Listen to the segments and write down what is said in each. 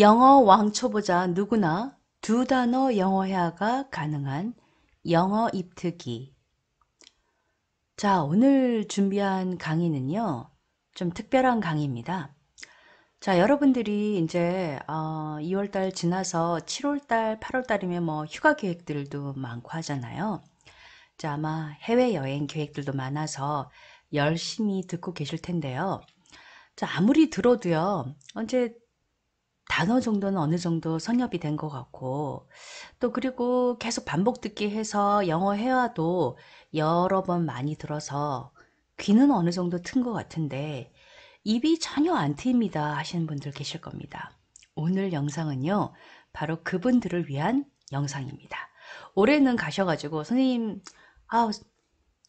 영어 왕초보자 누구나 두 단어 영어회화가 가능한 영어 입특이 자 오늘 준비한 강의는요 좀 특별한 강의입니다 자 여러분들이 이제 어, 2월달 지나서 7월달 8월달이면 뭐 휴가 계획들도 많고 하잖아요 자 아마 해외여행 계획들도 많아서 열심히 듣고 계실 텐데요 자 아무리 들어도요 언제 단어 정도는 어느 정도 선협이 된 것 같고 또 그리고 계속 반복 듣기 해서 영어 회화도 여러 번 많이 들어서 귀는 어느 정도 튼 것 같은데 입이 전혀 안 트입니다 하시는 분들 계실 겁니다. 오늘 영상은요. 바로 그분들을 위한 영상입니다. 올해는 가셔가지고 선생님 아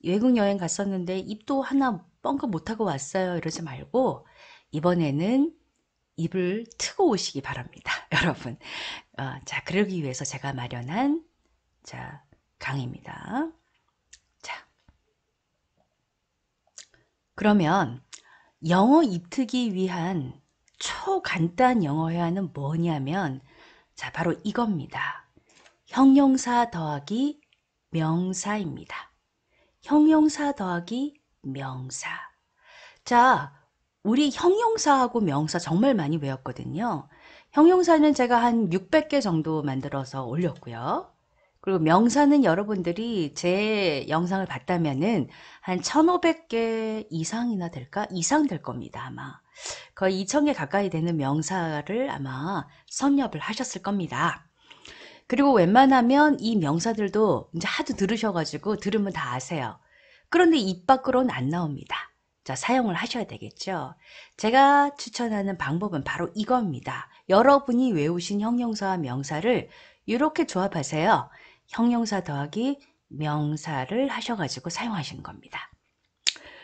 외국 여행 갔었는데 입도 하나 뻥긋 못하고 왔어요 이러지 말고 이번에는 입을 트고 오시기 바랍니다. 여러분. 어, 자, 그러기 위해서 제가 마련한 자, 강의입니다. 자. 그러면 영어 입트기 위한 초간단 영어 회화는 뭐냐면 자, 바로 이겁니다. 형용사 더하기 명사입니다. 형용사 더하기 명사. 자, 우리 형용사하고 명사 정말 많이 외웠거든요. 형용사는 제가 한 600개 정도 만들어서 올렸고요. 그리고 명사는 여러분들이 제 영상을 봤다면은 한 1500개 이상이나 될까? 이상 될 겁니다, 아마. 거의 2000개 가까이 되는 명사를 아마 섭렵을 하셨을 겁니다. 그리고 웬만하면 이 명사들도 이제 하도 들으셔가지고 들으면 다 아세요. 그런데 입 밖으로는 안 나옵니다. 자, 사용을 하셔야 되겠죠. 제가 추천하는 방법은 바로 이겁니다. 여러분이 외우신 형용사와 명사를 이렇게 조합하세요. 형용사 더하기 명사를 하셔가지고 사용하시는 겁니다.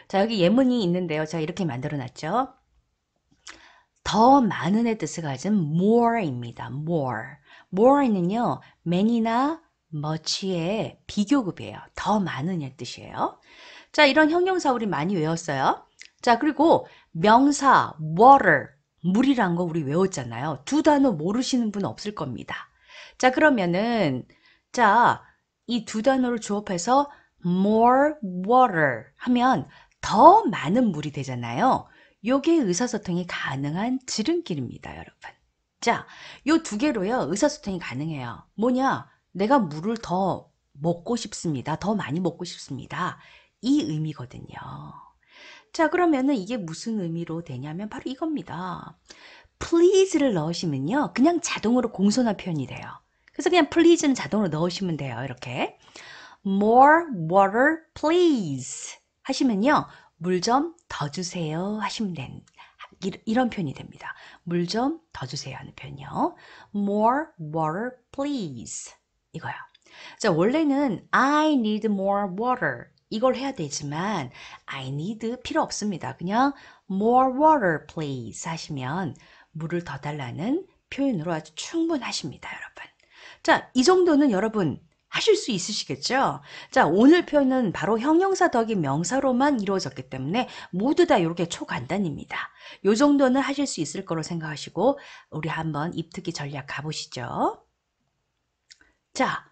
자, 여기 예문이 있는데요. 제가 이렇게 만들어 놨죠. 더 많은의 뜻을 가진 more입니다. more. more는요, many나 much의 비교급이에요. 더 많은의 뜻이에요. 자, 이런 형용사 우리 많이 외웠어요. 자, 그리고 명사 water 물이란 거 우리 외웠잖아요. 두 단어 모르시는 분 없을 겁니다. 자, 그러면은 자, 이 두 단어를 조합해서 more water 하면 더 많은 물이 되잖아요. 요게 의사소통이 가능한 지름길입니다, 여러분. 자, 요 두 개로요, 의사소통이 가능해요. 뭐냐? 내가 물을 더 먹고 싶습니다. 더 많이 먹고 싶습니다. 이 의미거든요. 자 그러면은 이게 무슨 의미로 되냐면 바로 이겁니다. please를 넣으시면요. 그냥 자동으로 공손화 표현이 돼요. 그래서 그냥 please는 자동으로 넣으시면 돼요. 이렇게 more water please 하시면요. 물 좀 더 주세요 하시면 된 이런 표현이 됩니다. 물 좀 더 주세요 하는 표현이요. more water please 이거요. 자, 원래는 I need more water 이걸 해야 되지만 I need 필요 없습니다. 그냥 more water please 하시면 물을 더 달라는 표현으로 아주 충분하십니다. 여러분. 자, 이 정도는 여러분 하실 수 있으시겠죠? 자, 오늘 표현은 바로 형용사 덕이 명사로만 이루어졌기 때문에 모두 다 이렇게 초간단입니다. 이 정도는 하실 수 있을 거로 생각하시고 우리 한번 입특기 전략 가보시죠. 자,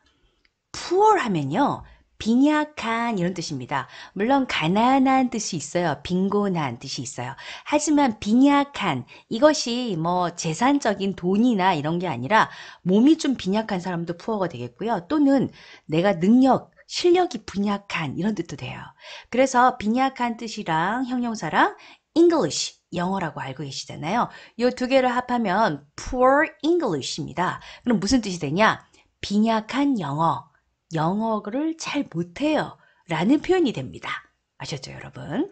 p o o 하면요. 빈약한 이런 뜻입니다. 물론 가난한 뜻이 있어요. 빈곤한 뜻이 있어요. 하지만 빈약한 이것이 뭐 재산적인 돈이나 이런 게 아니라 몸이 좀 빈약한 사람도 푸어가 되겠고요. 또는 내가 능력, 실력이 분약한 이런 뜻도 돼요. 그래서 빈약한 뜻이랑 형용사랑 English 영어라고 알고 계시잖아요. 이 두 개를 합하면 poor English입니다. 그럼 무슨 뜻이 되냐? 빈약한 영어. 영어를 잘 못해요 라는 표현이 됩니다. 아셨죠 여러분?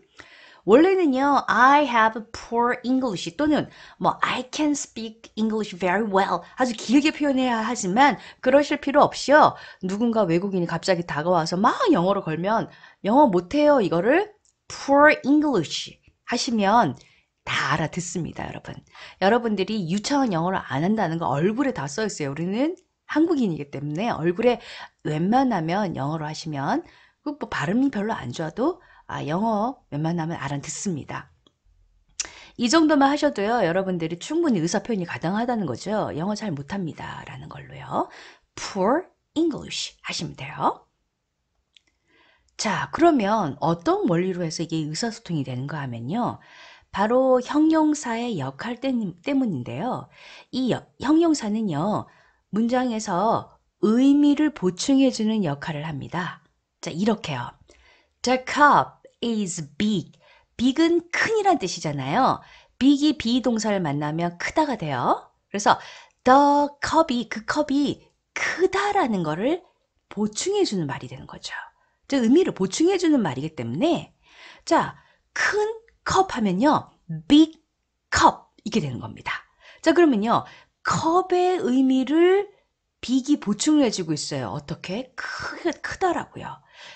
원래는요, I have a poor English 또는 뭐 I can speak English very well 아주 길게 표현해야 하지만 그러실 필요 없이요. 누군가 외국인이 갑자기 다가와서 막 영어로 걸면 영어 못해요 이거를 poor English 하시면 다 알아듣습니다, 여러분. 여러분들이 유창한 영어를 안 한다는 거 얼굴에 다 써 있어요. 우리는 한국인이기 때문에 얼굴에 웬만하면 영어로 하시면 그 뭐 발음이 별로 안 좋아도 아, 영어 웬만하면 알아듣습니다. 이 정도만 하셔도요. 여러분들이 충분히 의사표현이 가능하다는 거죠. 영어 잘 못합니다. 라는 걸로요. Poor English 하시면 돼요. 자 그러면 어떤 원리로 해서 이게 의사소통이 되는가 하면요. 바로 형용사의 역할 때문인데요. 이 여, 형용사는요. 문장에서 의미를 보충해주는 역할을 합니다. 자, 이렇게요. The cup is big. big은 큰이란 뜻이잖아요. big이 비동사를 만나면 크다가 돼요. 그래서 the cup이 그 컵이 크다라는 거를 보충해주는 말이 되는 거죠. 즉 의미를 보충해주는 말이기 때문에 자, 큰 컵 하면요. big cup 이게 되는 겁니다. 자, 그러면요. 컵의 의미를 비기 보충해주고 있어요. 어떻게? 크, 크다라고요.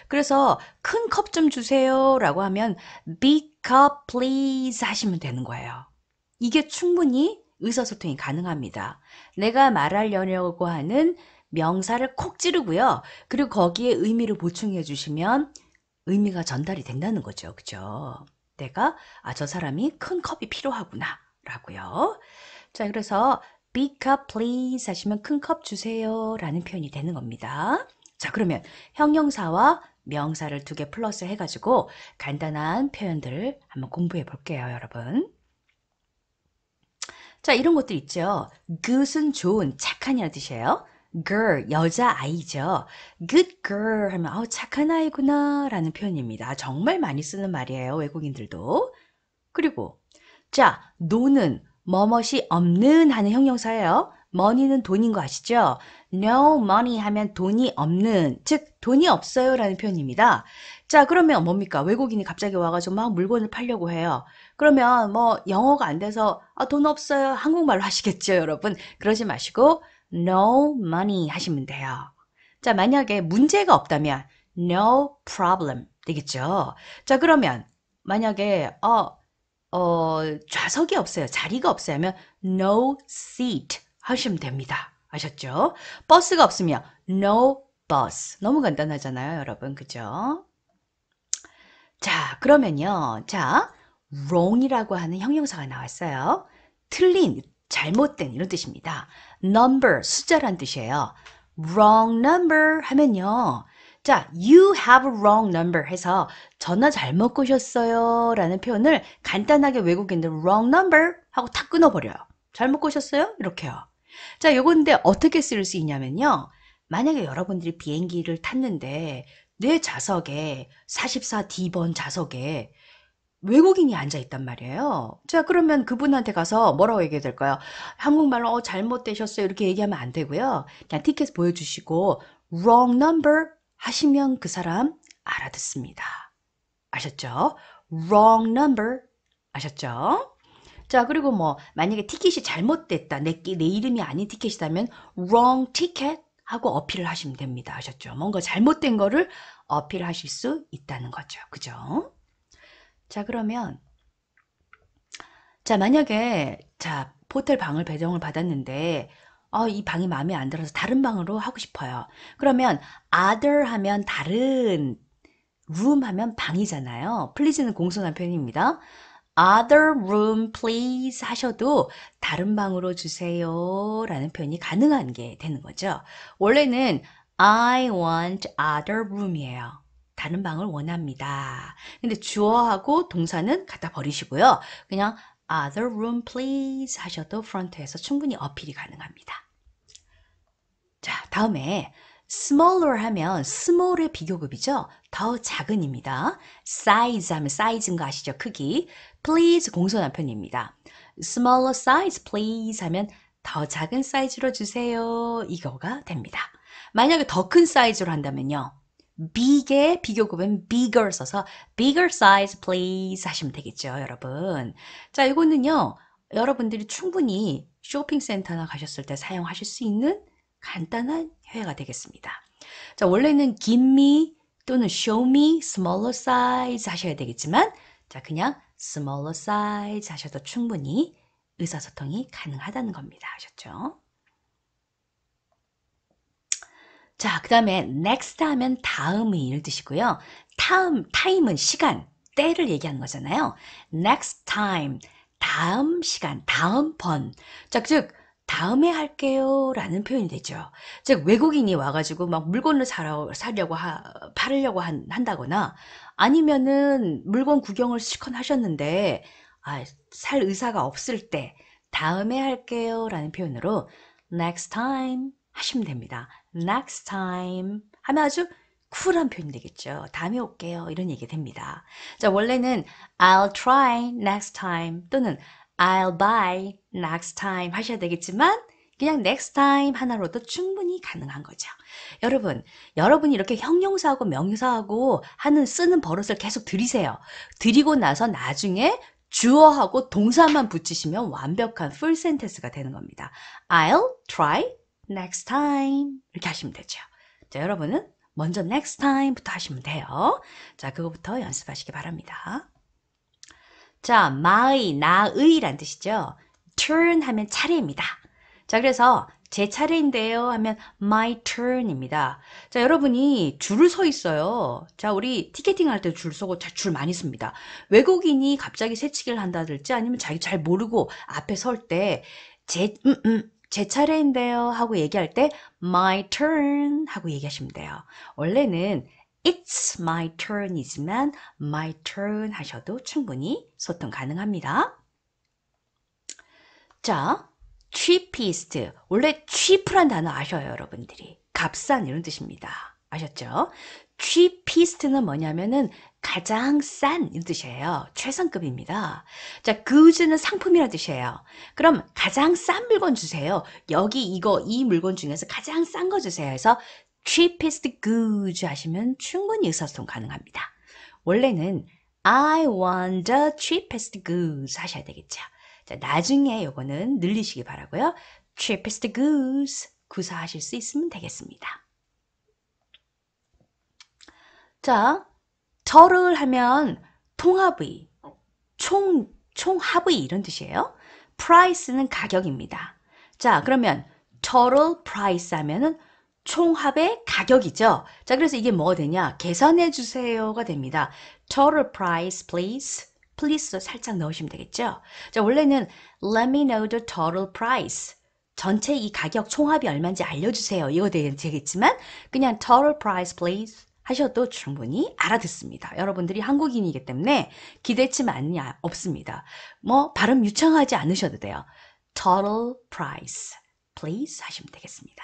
그래서 큰 컵 좀 주세요 라고 하면 big cup please 하시면 되는 거예요. 이게 충분히 의사소통이 가능합니다. 내가 말하려고 하는 명사를 콕 찌르고요. 그리고 거기에 의미를 보충해 주시면 의미가 전달이 된다는 거죠. 그죠? 내가 아 저 사람이 큰 컵이 필요하구나 라고요. 자 그래서 big cup please 하시면 큰 컵 주세요 라는 표현이 되는 겁니다. 자 그러면 형용사와 명사를 두 개 플러스 해가지고 간단한 표현들을 한번 공부해 볼게요 여러분. 자 이런 것들 있죠. good은 좋은 착한이라는 뜻이에요. girl 여자아이죠. good girl 하면 아우 착한 아이구나 라는 표현입니다. 정말 많이 쓰는 말이에요 외국인들도. 그리고 자 노는 뭐뭇이 없는 하는 형용사예요. money는 돈인 거 아시죠? no money 하면 돈이 없는, 즉 돈이 없어요 라는 표현입니다. 자 그러면 뭡니까? 외국인이 갑자기 와가지고 막 물건을 팔려고 해요. 그러면 뭐 영어가 안 돼서 아, 돈 없어요 한국말로 하시겠죠 여러분? 그러지 마시고 no money 하시면 돼요. 자 만약에 문제가 없다면 no problem 되겠죠? 자 그러면 만약에 어 어, 좌석이 없어요. 자리가 없어요. 하면 no seat 하시면 됩니다. 아셨죠? 버스가 없으면 no bus. 너무 간단하잖아요, 여러분. 그죠? 자, 그러면요. 자, wrong이라고 하는 형용사가 나왔어요. 틀린, 잘못된 이런 뜻입니다. number, 숫자란 뜻이에요. wrong number 하면요. 자, you have a wrong number 해서 전화 잘못 꼬셨어요 라는 표현을 간단하게 외국인들 wrong number 하고 탁 끊어버려요. 잘못 꼬셨어요 이렇게요. 자, 요건데 어떻게 쓸 수 있냐면요. 만약에 여러분들이 비행기를 탔는데 내 좌석에 44D번 좌석에 외국인이 앉아 있단 말이에요. 자, 그러면 그분한테 가서 뭐라고 얘기해야 될까요? 한국말로 어, 잘못되셨어요. 이렇게 얘기하면 안 되고요. 그냥 티켓 보여주시고 wrong number 하시면 그 사람 알아듣습니다. 아셨죠? wrong number 아셨죠? 자 그리고 뭐 만약에 티켓이 잘못됐다 내, 내 이름이 아닌 티켓이다면 wrong ticket 하고 어필을 하시면 됩니다 아셨죠 뭔가 잘못된 거를 어필하실 수 있다는 거죠 그죠 자 그러면 자 만약에 자 호텔 방을 배정을 받았는데 어, 이 방이 마음에 안 들어서 다른 방으로 하고 싶어요. 그러면 other 하면 다른, room 하면 방이잖아요. please는 공손한 편입니다 other room please 하셔도 다른 방으로 주세요 라는 표현이 가능한 게 되는 거죠. 원래는 I want other room이에요. 다른 방을 원합니다. 근데 주어하고 동사는 갖다 버리시고요. 그냥 other room please 하셔도 프런트에서 충분히 어필이 가능합니다. 자, 다음에 smaller 하면 small의 비교급이죠. 더 작은입니다. size 하면 사이즈인 거 아시죠? 크기. please 공손한 편입니다. smaller size please 하면 더 작은 사이즈로 주세요. 이거가 됩니다. 만약에 더 큰 사이즈로 한다면요. big의 비교급은 bigger 써서 bigger size please 하시면 되겠죠, 여러분. 자, 이거는요. 여러분들이 충분히 쇼핑센터나 가셨을 때 사용하실 수 있는 간단한 회화가 되겠습니다. 자, 원래는 give me 또는 show me smaller size 하셔야 되겠지만 자, 그냥 smaller size 하셔도 충분히 의사소통이 가능하다는 겁니다. 하셨죠? 자, 그 다음에 next 하면 다음의 일을드시고요 다음, time은 시간, 때를 얘기하는 거잖아요. next time, 다음 시간, 다음 번. 자, 즉, 다음에 할게요 라는 표현이 되죠. 즉 외국인이 와가지고 막 물건을 사러, 사려고 하, 팔으려고 한, 한다거나 아니면은 물건 구경을 실컷 하셨는데 아, 살 의사가 없을 때 다음에 할게요 라는 표현으로 next time 하시면 됩니다. next time 하면 아주 쿨한 표현이 되겠죠. 다음에 올게요. 이런 얘기 됩니다. 자, 원래는 I'll try next time 또는 I'll buy next time 하셔야 되겠지만 그냥 next time 하나로도 충분히 가능한 거죠. 여러분, 여러분이 이렇게 형용사하고 명사하고 하는 쓰는 버릇을 계속 들이세요. 들이고 나서 나중에 주어하고 동사만 붙이시면 완벽한 풀센테스가 되는 겁니다. I'll try next time 이렇게 하시면 되죠. 자, 여러분은 먼저 next time부터 하시면 돼요. 자, 그거부터 연습하시기 바랍니다. 자, 마의, 나의란 뜻이죠. turn 하면 차례입니다. 자, 그래서 제 차례인데요 하면 my turn입니다. 자, 여러분이 줄을 서 있어요. 자, 우리 티켓팅 할 때 줄 서고 잘줄 많이 씁니다. 외국인이 갑자기 새치기를 한다든지 아니면 자기 잘 모르고 앞에 설 때 제, 음, 음, 제 차례인데요 하고 얘기할 때 my turn 하고 얘기하시면 돼요. 원래는 It's my turn이지만 my turn 하셔도 충분히 소통 가능합니다. 자, cheapest. 원래 cheap란 단어 아셔요, 여러분들이. 값싼 이런 뜻입니다. 아셨죠? cheapest는 뭐냐면은 가장 싼 이런 뜻이에요. 최상급입니다. 자, goods는 상품이라는 뜻이에요. 그럼 가장 싼 물건 주세요. 여기 이거 이 물건 중에서 가장 싼 거 주세요. 해서 cheapest goods 하시면 충분히 의사소통 가능합니다. 원래는 I want the cheapest goods 하셔야 되겠죠. 자, 나중에 요거는 늘리시기 바라고요. cheapest goods 구사하실 수 있으면 되겠습니다. 자, t o 하면 통합의, 총, 총합의 이런 뜻이에요. price는 가격입니다. 자, 그러면 total price 하면은 총합의 가격이죠. 자, 그래서 이게 뭐가 되냐? 계산해 주세요가 됩니다. Total price, please. please 도 살짝 넣으시면 되겠죠. 자, 원래는 let me know the total price. 전체 이 가격 총합이 얼마인지 알려주세요. 이거 되겠지만 그냥 total price, please. 하셔도 충분히 알아듣습니다. 여러분들이 한국인이기 때문에 기대치 많이 없습니다. 뭐 발음 유창하지 않으셔도 돼요. total price please 하시면 되겠습니다.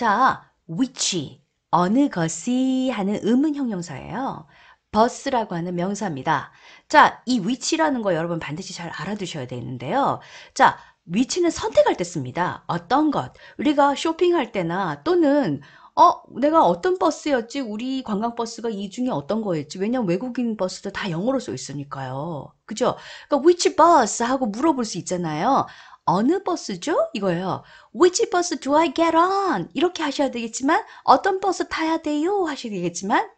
자, which, 어느 것이 하는 음은 형용사예요. 버스라고 하는 명사입니다. 자, 이 위치라는 거 여러분 반드시 잘 알아두셔야 되는데요. 자, 위치는 선택할 때 씁니다. 어떤 것. 우리가 쇼핑할 때나 또는 어, 내가 어떤 버스였지? 우리 관광버스가 이 중에 어떤 거였지? 왜냐면 외국인 버스도 다 영어로 써 있으니까요. 그죠? 그러니까 which bus 하고 물어볼 수 있잖아요. 어느 버스죠? 이거예요. Which bus do I get on? 이렇게 하셔야 되겠지만 어떤 버스 타야 돼요? 하셔야 되겠지만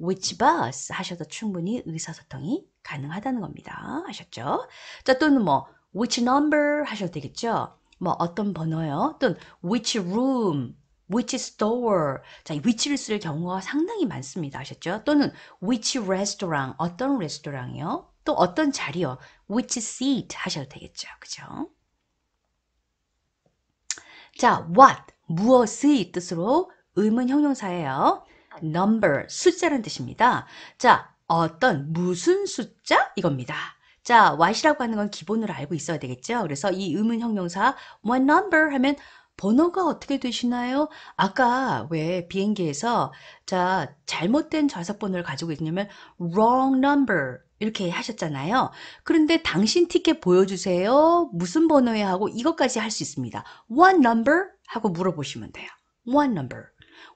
which bus 하셔도 충분히 의사소통이 가능하다는 겁니다. 아셨죠? 자, 또는 뭐 which number 하셔도 되겠죠? 뭐 어떤 번호요? 또는 which room, which store. 자, which를 쓸 경우가 상당히 많습니다. 아셨죠? 또는 which restaurant, 어떤 레스토랑이요? 또 어떤 자리요? which seat 하셔도 되겠죠. 그죠? 자, what, 무엇의 뜻으로 의문 형용사예요. number, 숫자라는 뜻입니다. 자, 어떤, 무슨 숫자? 이겁니다. 자, what이라고 하는 건 기본으로 알고 있어야 되겠죠. 그래서 이 의문 형용사 what number 하면 번호가 어떻게 되시나요? 아까 왜 비행기에서 자, 잘못된 좌석번호를 가지고 있냐면 wrong number 이렇게 하셨잖아요. 그런데 당신 티켓 보여주세요. 무슨 번호에 하고 이것까지 할 수 있습니다. One number 하고 물어보시면 돼요. One number.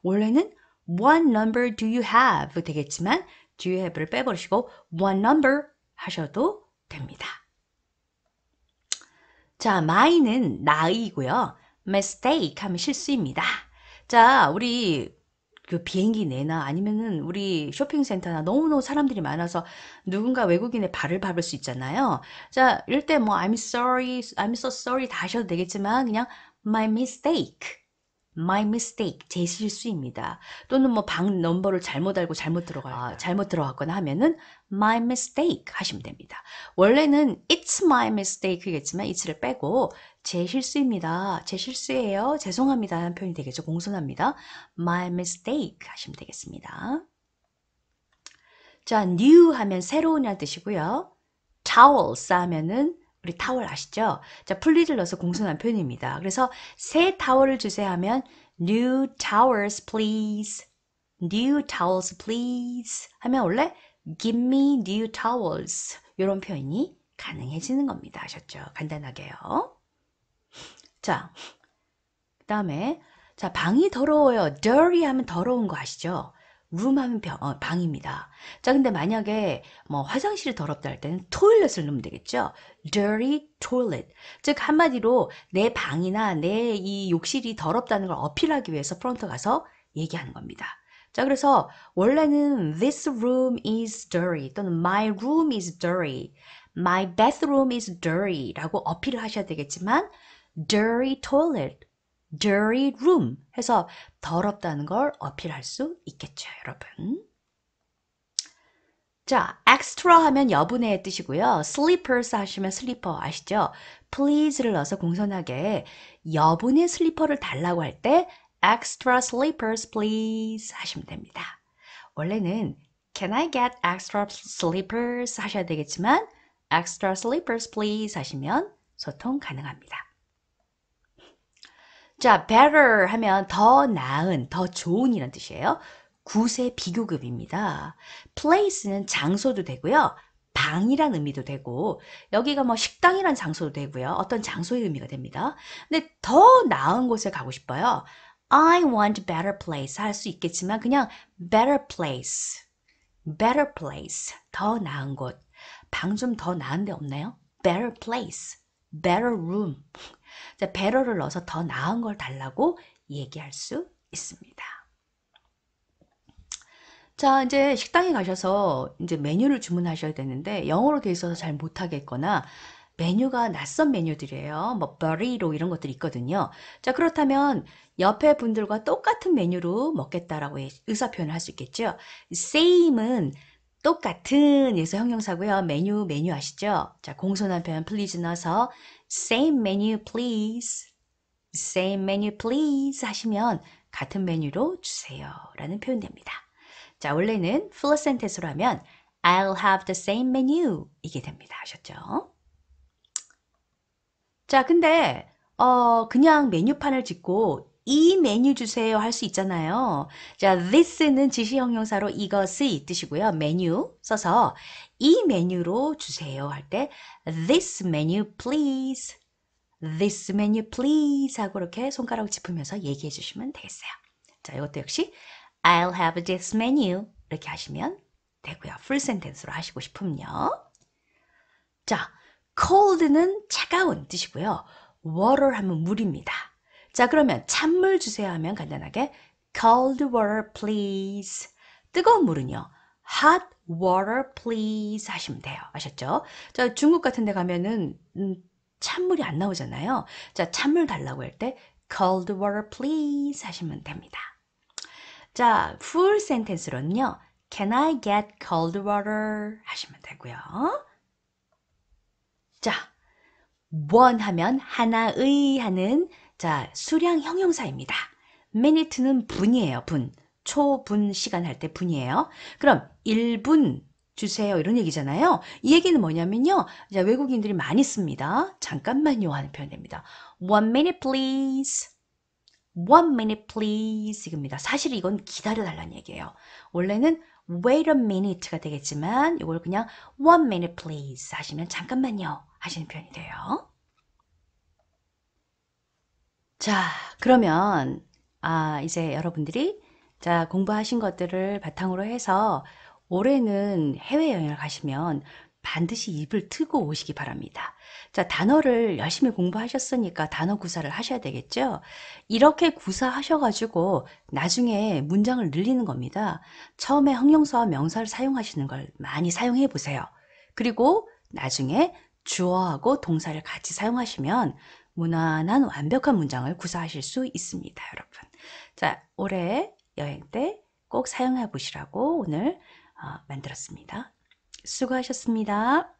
원래는 One number do you have 되겠지만 do you have를 빼버리시고 one number 하셔도 됩니다. 자, my는 나이고요. mistake 하면 실수입니다. 자, 우리 그 비행기 내나 아니면은 우리 쇼핑센터나 너무너무 사람들이 많아서 누군가 외국인의 발을 밟을 수 있잖아요. 자, 이럴 때뭐 I'm sorry, I'm so sorry 다 하셔도 되겠지만 그냥 my mistake my mistake 제 실수입니다. 또는 뭐 방 넘버를 잘못 알고 잘못 들어가 아, 네. 잘못 들어갔거나 하면은 my mistake 하시면 됩니다. 원래는 it's my mistake겠지만 it's를 빼고 제 실수입니다. 제 실수예요. 죄송합니다. 라는 표현이 되겠죠. 공손합니다. my mistake 하시면 되겠습니다. 자, new 하면 새로운이라는 뜻이고요. towel 싸면은 우리 타월 아시죠? 자, 풀리를 넣어서 공손한 표현입니다. 그래서 새 타월을 주세요 하면 new towels please. new towels please 하면 원래 give me new towels 이런 표현이 가능해지는 겁니다. 아셨죠? 간단하게요. 자, 그 다음에 자 방이 더러워요. dirty 하면 더러운 거 아시죠? 룸하면 병, 어, 방입니다. 자, 근데 만약에 뭐 화장실이 더럽다 할 때는 toilet을 넣으면 되겠죠. dirty toilet. 즉 한마디로 내 방이나 내 이 욕실이 더럽다는 걸 어필하기 위해서 프론트 가서 얘기하는 겁니다. 자, 그래서 원래는 this room is dirty 또는 my room is dirty, my bathroom is dirty 라고 어필을 하셔야 되겠지만 dirty toilet dirty room 해서 더럽다는 걸 어필할 수 있겠죠, 여러분. 자, extra 하면 여분의 뜻이고요. slippers 하시면 슬리퍼 아시죠? please를 넣어서 공손하게 여분의 슬리퍼를 달라고 할 때 extra slippers please 하시면 됩니다. 원래는 can I get extra slippers 하셔야 되겠지만 extra slippers please 하시면 소통 가능합니다. 자, better 하면 더 나은, 더 좋은 이란 뜻이에요. 굿세 비교급입니다. place는 장소도 되고요. 방이란 의미도 되고 여기가 뭐 식당이란 장소도 되고요. 어떤 장소의 의미가 됩니다. 근데 더 나은 곳에 가고 싶어요. I want better place 할 수 있겠지만 그냥 better place, better place 더 나은 곳. 방 좀 더 나은 데 없나요? better place better room. 자, better를 넣어서 더 나은 걸 달라고 얘기할 수 있습니다. 자, 이제 식당에 가셔서 이제 메뉴를 주문하셔야 되는데 영어로 돼 있어서 잘 못하겠거나 메뉴가 낯선 메뉴들이에요. 뭐 버리로 이런 것들이 있거든요. 자 그렇다면 옆에 분들과 똑같은 메뉴로 먹겠다라고 의사표현을 할 수 있겠죠. same은 똑같은 예서 형용사고요. 메뉴 메뉴 아시죠? 자 공손한 표현 please 넣어서 same menu please same menu please 하시면 같은 메뉴로 주세요 라는 표현됩니다. 자 원래는 full sentence로 하면 I'll have the same menu 이게 됩니다. 아셨죠? 자 근데 어 그냥 메뉴판을 짓고 이 메뉴 주세요 할 수 있잖아요. 자, this는 지시 형용사로 이것의 뜻이고요. 메뉴 써서 이 메뉴로 주세요 할 때 this menu please. this menu please 하고 이렇게 손가락을 짚으면서 얘기해 주시면 되겠어요. 자, 이것도 역시 I'll have this menu 이렇게 하시면 되고요. 풀 센텐스로 하시고 싶으면요. 자, cold는 차가운 뜻이고요. water 하면 물입니다. 자, 그러면 찬물 주세요 하면 간단하게 cold water please. 뜨거운 물은요. hot water please 하시면 돼요. 아셨죠? 자, 중국 같은 데 가면은 음, 찬물이 안 나오잖아요. 자, 찬물 달라고 할 때 cold water please 하시면 됩니다. 자, full sentence로는요. Can I get cold water 하시면 되고요. 자, 원하면 하나의 하는 자, 수량 형용사입니다. minute는 분이에요, 분. 초분 시간 할 때 분이에요. 그럼 1분 주세요 이런 얘기잖아요. 이 얘기는 뭐냐면요. 외국인들이 많이 씁니다. 잠깐만요 하는 표현입니다. One minute please. One minute please 이겁니다. 사실 이건 기다려달라는 얘기예요. 원래는 wait a minute가 되겠지만 이걸 그냥 one minute please 하시면 잠깐만요 하시는 표현이 돼요. 자, 그러면 아, 이제 여러분들이 자, 공부하신 것들을 바탕으로 해서 올해는 해외여행을 가시면 반드시 입을 트고 오시기 바랍니다. 자, 단어를 열심히 공부하셨으니까 단어 구사를 하셔야 되겠죠? 이렇게 구사하셔가지고 나중에 문장을 늘리는 겁니다. 처음에 형용사와 명사를 사용하시는 걸 많이 사용해 보세요. 그리고 나중에 주어하고 동사를 같이 사용하시면 무난한 완벽한 문장을 구사하실 수 있습니다. 여러분. 자, 올해 여행 때 꼭 사용해 보시라고 오늘 어, 만들었습니다. 수고하셨습니다.